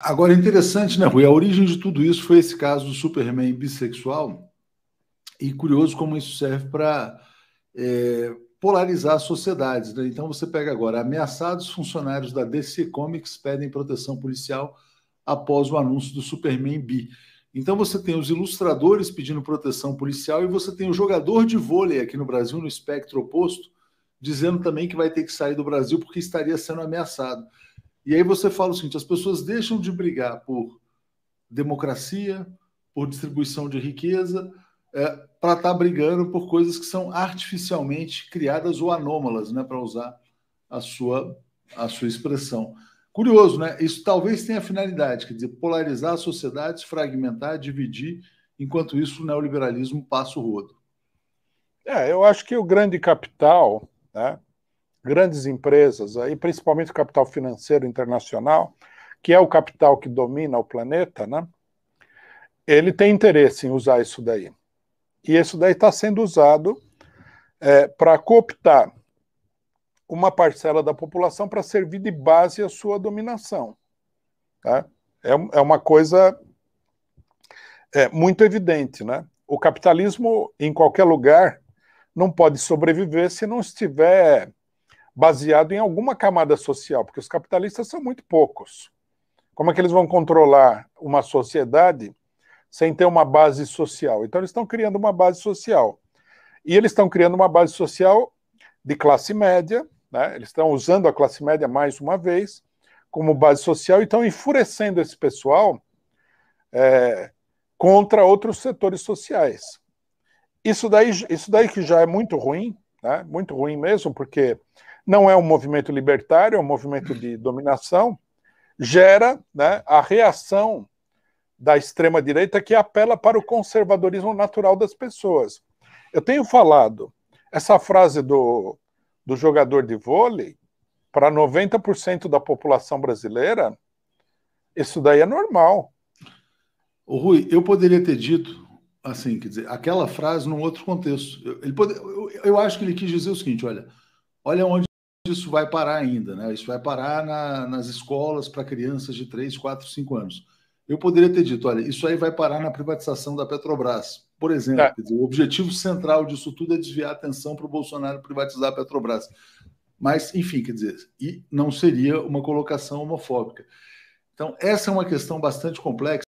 Agora, é interessante, né, Rui? A origem de tudo isso foi esse caso do Superman bissexual. E curioso como isso serve para é, polarizar as sociedades. Né? Então, você pega agora: ameaçados funcionários da DC Comics pedem proteção policial após o anúncio do Superman bi. Então, você tem os ilustradores pedindo proteção policial e você tem o jogador de vôlei aqui no Brasil, no espectro oposto, dizendo também que vai ter que sair do Brasil porque estaria sendo ameaçado. E aí você fala o seguinte: as pessoas deixam de brigar por democracia, por distribuição de riqueza, é, para estar tá brigando por coisas que são artificialmente criadas ou anômalas, né, para usar a sua, a sua expressão. Curioso, né? Isso talvez tenha finalidade, quer dizer, polarizar a sociedade, fragmentar, dividir, enquanto isso o neoliberalismo passa o rodo. É, eu acho que o grande capital, né, grandes empresas, aí, principalmente o capital financeiro internacional, que é o capital que domina o planeta, né? ele tem interesse em usar isso daí. E isso daí está sendo usado é, para cooptar uma parcela da população para servir de base à sua dominação. Tá? É, é uma coisa é, muito evidente. Né? O capitalismo, em qualquer lugar, não pode sobreviver se não estiver baseado em alguma camada social, porque os capitalistas são muito poucos. Como é que eles vão controlar uma sociedade sem ter uma base social? Então, eles estão criando uma base social. E eles estão criando uma base social de classe média, né? eles estão usando a classe média mais uma vez como base social e estão enfurecendo esse pessoal é, contra outros setores sociais. Isso daí, isso daí que já é muito ruim, né? muito ruim mesmo, porque não é um movimento libertário, é um movimento de dominação, gera né, a reação da extrema-direita que apela para o conservadorismo natural das pessoas. Eu tenho falado essa frase do, do jogador de vôlei para 90% da população brasileira, isso daí é normal. O Rui, eu poderia ter dito assim, quer dizer, aquela frase num outro contexto. Eu, ele pode, eu, eu acho que ele quis dizer o seguinte, olha, olha onde isso vai parar ainda, né? Isso vai parar na, nas escolas para crianças de 3, 4, 5 anos. Eu poderia ter dito, olha, isso aí vai parar na privatização da Petrobras, por exemplo. É. Dizer, o objetivo central disso tudo é desviar a atenção para o Bolsonaro privatizar a Petrobras. Mas, enfim, quer dizer, e não seria uma colocação homofóbica. Então, essa é uma questão bastante complexa.